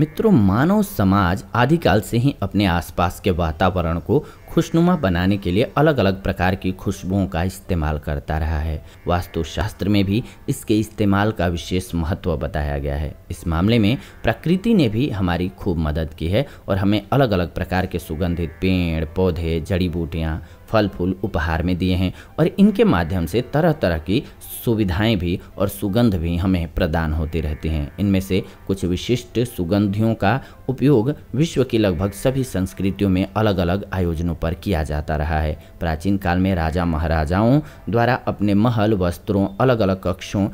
मित्रों मानव समाज आदिकाल से ही अपने आसपास के वातावरण को खुशनुमा बनाने के लिए अलग अलग प्रकार की खुशबुओं का इस्तेमाल करता रहा है वास्तुशास्त्र में भी इसके इस्तेमाल का विशेष महत्व बताया गया है इस मामले में प्रकृति ने भी हमारी खूब मदद की है और हमें अलग अलग प्रकार के सुगंधित पेड़ पौधे जड़ी बूटियाँ फल फूल उपहार में दिए हैं और इनके माध्यम से तरह तरह की सुविधाएं भी और सुगंध भी हमें प्रदान होते रहते हैं इनमें से कुछ विशिष्ट सुगंधियों का उपयोग विश्व की लगभग सभी संस्कृतियों में अलग अलग आयोजनों पर किया जाता रहा है प्राचीन काल में राजा महाराजाओं द्वारा अपने महल वस्त्रों अलग अलग कक्षों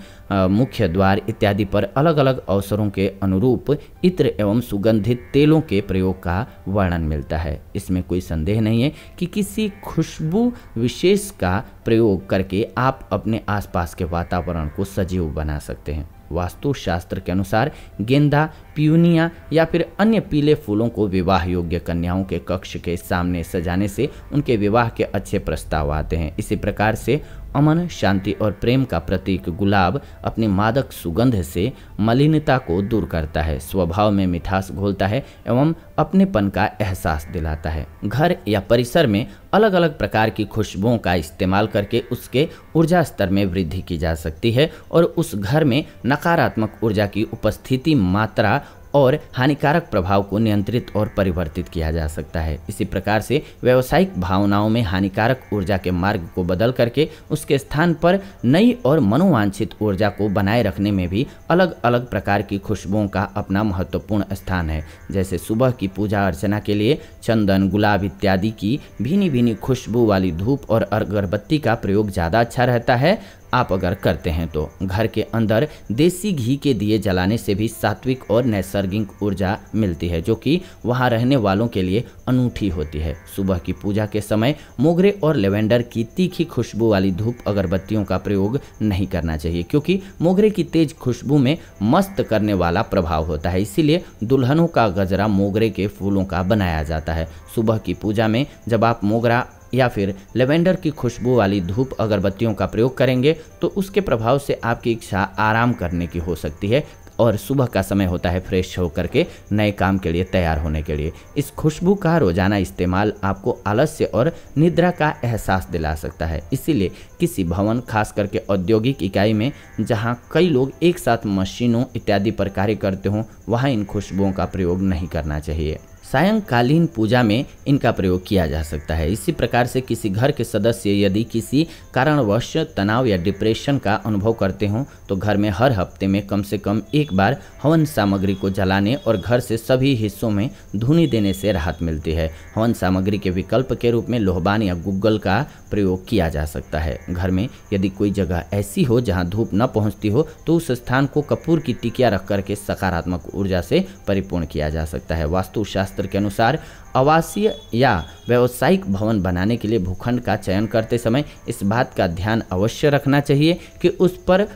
मुख्य द्वार इत्यादि पर अलग अलग अवसरों के अनुरूप इत्र एवं सुगंधित तेलों के प्रयोग का वर्णन मिलता है इसमें कोई संदेह नहीं है कि किसी खुशबू विशेष का प्रयोग करके आप अपने आसपास के वातावरण को सजीव बना सकते हैं वास्तुशास्त्र के अनुसार गेंदा प्यूनिया या फिर अन्य पीले फूलों को विवाह योग्य कन्याओं के कक्ष के सामने सजाने से उनके विवाह के अच्छे प्रस्ताव आते हैं इसी प्रकार से अमन शांति और प्रेम का प्रतीक गुलाब अपनी मादक सुगंध से मलिनता को दूर करता है स्वभाव में मिठास घोलता है एवं अपनेपन का एहसास दिलाता है घर या परिसर में अलग अलग प्रकार की खुशबुओं का इस्तेमाल करके उसके ऊर्जा स्तर में वृद्धि की जा सकती है और उस घर में नकारात्मक ऊर्जा की उपस्थिति मात्रा और हानिकारक प्रभाव को नियंत्रित और परिवर्तित किया जा सकता है इसी प्रकार से व्यावसायिक भावनाओं में हानिकारक ऊर्जा के मार्ग को बदल करके उसके स्थान पर नई और मनोवांछित ऊर्जा को बनाए रखने में भी अलग अलग प्रकार की खुशबुओं का अपना महत्वपूर्ण स्थान है जैसे सुबह की पूजा अर्चना के लिए चंदन गुलाब इत्यादि की भीनी भीनी खुशबू वाली धूप और अगरबत्ती का प्रयोग ज़्यादा अच्छा रहता है आप अगर करते हैं तो घर के अंदर देसी घी के दिए जलाने से भी सात्विक और नैसर्गिक ऊर्जा मिलती है जो कि वहाँ रहने वालों के लिए अनूठी होती है सुबह की पूजा के समय मोगरे और लेवेंडर की तीखी खुशबू वाली धूप अगरबत्तियों का प्रयोग नहीं करना चाहिए क्योंकि मोगरे की तेज खुशबू में मस्त करने वाला प्रभाव होता है इसीलिए दुल्हनों का गजरा मोगरे के फूलों का बनाया जाता है सुबह की पूजा में जब आप मोगरा या फिर लेवेंडर की खुशबू वाली धूप अगरबत्तियों का प्रयोग करेंगे तो उसके प्रभाव से आपकी इच्छा आराम करने की हो सकती है और सुबह का समय होता है फ्रेश होकर के नए काम के लिए तैयार होने के लिए इस खुशबू का रोज़ाना इस्तेमाल आपको आलस्य और निद्रा का एहसास दिला सकता है इसीलिए किसी भवन खास करके औद्योगिक इकाई में जहां कई लोग एक साथ मशीनों इत्यादि पर कार्य करते हों वहां इन खुशबुओं का प्रयोग नहीं करना चाहिए सायंकालीन पूजा में इनका प्रयोग किया जा सकता है इसी प्रकार से किसी घर के सदस्य यदि किसी कारणवश तनाव या डिप्रेशन का अनुभव करते हों तो घर में हर हफ्ते में कम से कम एक बार हवन सामग्री को जलाने और घर से सभी हिस्सों में धुनी देने से राहत मिलती है हवन सामग्री के विकल्प के रूप में लोहबान या गुग्गल का प्रयोग किया जा सकता है घर में यदि कोई जगह ऐसी हो जहाँ धूप न पहुँचती हो तो उस स्थान को कपूर की टिकिया रख करके सकारात्मक ऊर्जा से परिपूर्ण किया जा सकता है वास्तुशास्त्र शास्त्र के अनुसार आवासीय या व्यावसायिक भवन बनाने के लिए भूखंड का चयन करते समय इस बात का ध्यान अवश्य रखना चाहिए कि उस पर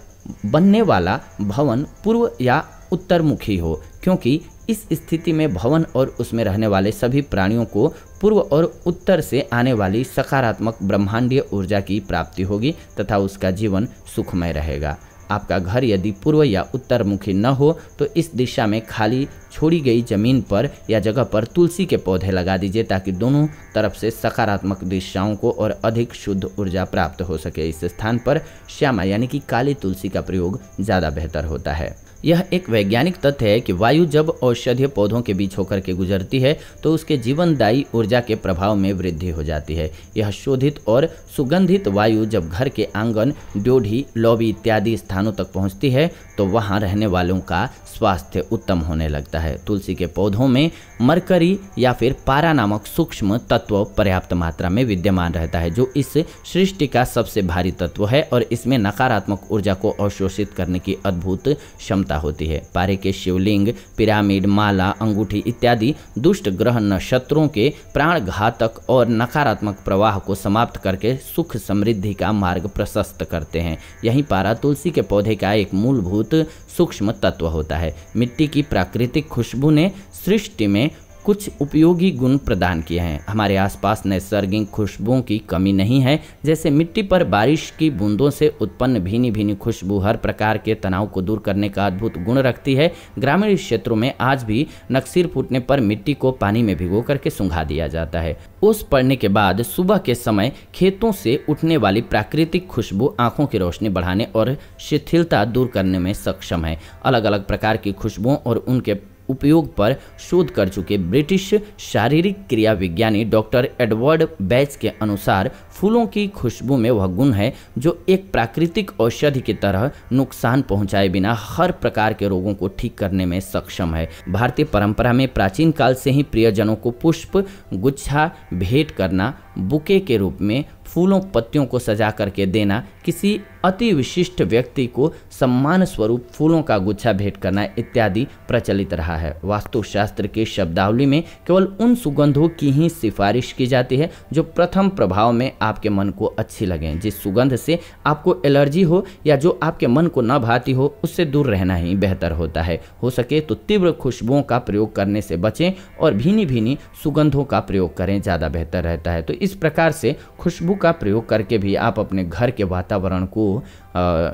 बनने वाला भवन पूर्व या उत्तरमुखी हो क्योंकि इस स्थिति में भवन और उसमें रहने वाले सभी प्राणियों को पूर्व और उत्तर से आने वाली सकारात्मक ब्रह्मांडीय ऊर्जा की प्राप्ति होगी तथा उसका जीवन सुखमय रहेगा आपका घर यदि पूर्व या उत्तर मुखी न हो तो इस दिशा में खाली छोड़ी गई जमीन पर या जगह पर तुलसी के पौधे लगा दीजिए ताकि दोनों तरफ से सकारात्मक दिशाओं को और अधिक शुद्ध ऊर्जा प्राप्त हो सके इस स्थान पर श्यामा यानी कि काली तुलसी का प्रयोग ज़्यादा बेहतर होता है यह एक वैज्ञानिक तथ्य है कि वायु जब औषधीय पौधों के बीच होकर के गुजरती है तो उसके जीवनदायी ऊर्जा के प्रभाव में वृद्धि हो जाती है यह शोधित और सुगंधित वायु जब घर के आंगन ड्योढ़ी लॉबी इत्यादि स्थानों तक पहुंचती है तो वहां रहने वालों का स्वास्थ्य उत्तम होने लगता है तुलसी के पौधों में मरकरी या फिर पारा नामक सूक्ष्म तत्व पर्याप्त मात्रा में विद्यमान रहता है जो इस सृष्टि का सबसे भारी तत्व है और इसमें नकारात्मक ऊर्जा को अवशोषित करने की अद्भुत क्षमता क्षमता होती है पारे के शिवलिंग पिरामिड माला अंगूठी इत्यादि दुष्ट ग्रह नक्षत्रों के प्राण घातक और नकारात्मक प्रवाह को समाप्त करके सुख समृद्धि का मार्ग प्रशस्त करते हैं यही पारा तुलसी के पौधे का एक मूलभूत सूक्ष्म तत्व होता है मिट्टी की प्राकृतिक खुशबू ने सृष्टि में कुछ उपयोगी गुण प्रदान किए हैं हमारे आसपास नैसर्गिक खुशबुओं की कमी नहीं है जैसे मिट्टी पर बारिश की बूंदों से उत्पन्न भीनी भीनी खुशबू हर प्रकार के तनाव को दूर करने का अद्भुत गुण रखती है ग्रामीण क्षेत्रों में आज भी नक्सीर फूटने पर मिट्टी को पानी में भिगो करके सुंघा दिया जाता है उस पड़ने के बाद सुबह के समय खेतों से उठने वाली प्राकृतिक खुशबू आंखों की रोशनी बढ़ाने और शिथिलता दूर करने में सक्षम है अलग अलग प्रकार की खुशबुओं और उनके उपयोग पर शोध कर चुके ब्रिटिश शारीरिक क्रिया विज्ञानी डॉक्टर एडवर्ड बैच के अनुसार फूलों की खुशबू में वह गुण है जो एक प्राकृतिक औषधि की तरह नुकसान पहुंचाए बिना हर प्रकार के रोगों को ठीक करने में सक्षम है भारतीय परंपरा में प्राचीन काल से ही प्रियजनों को पुष्प गुच्छा भेंट करना बुके के रूप में फूलों पत्तियों को सजा करके देना किसी अति विशिष्ट व्यक्ति को सम्मान स्वरूप फूलों का गुच्छा भेंट करना इत्यादि प्रचलित रहा है वास्तुशास्त्र के शब्दावली में केवल उन सुगंधों की ही सिफारिश की जाती है जो प्रथम प्रभाव में आपके मन को अच्छी लगें जिस सुगंध से आपको एलर्जी हो या जो आपके मन को न भाती हो उससे दूर रहना ही बेहतर होता है हो सके तो तीव्र खुशबुओं का प्रयोग करने से बचें और भीनी भीनी सुगंधों का प्रयोग करें ज़्यादा बेहतर रहता है तो इस प्रकार से खुशबू का प्रयोग करके भी आप अपने घर के वातावरण को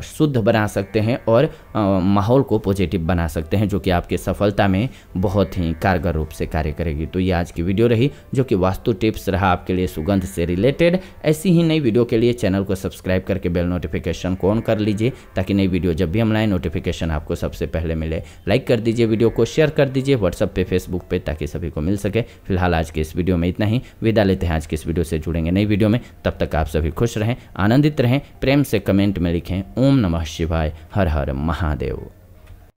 शुद्ध बना सकते हैं और माहौल को पॉजिटिव बना सकते हैं जो कि आपके सफलता में बहुत ही कारगर रूप से कार्य करेगी तो ये आज की वीडियो रही जो कि वास्तु टिप्स रहा आपके लिए सुगंध से रिलेटेड ऐसी ही नई वीडियो के लिए चैनल को सब्सक्राइब करके बेल नोटिफिकेशन को ऑन कर लीजिए ताकि नई वीडियो जब भी हम लाएँ नोटिफिकेशन आपको सबसे पहले मिले लाइक कर दीजिए वीडियो को शेयर कर दीजिए व्हाट्सअप पर फेसबुक पर ताकि सभी को मिल सके फिलहाल आज के इस वीडियो में इतना ही विदा लेते हैं आज के इस वीडियो से जुड़ेंगे नई वीडियो में तब तक आप सभी खुश रहें आनंदित रहें प्रेम से कमेंट में लिखें ओम नमः शिवाय हर हर महादेव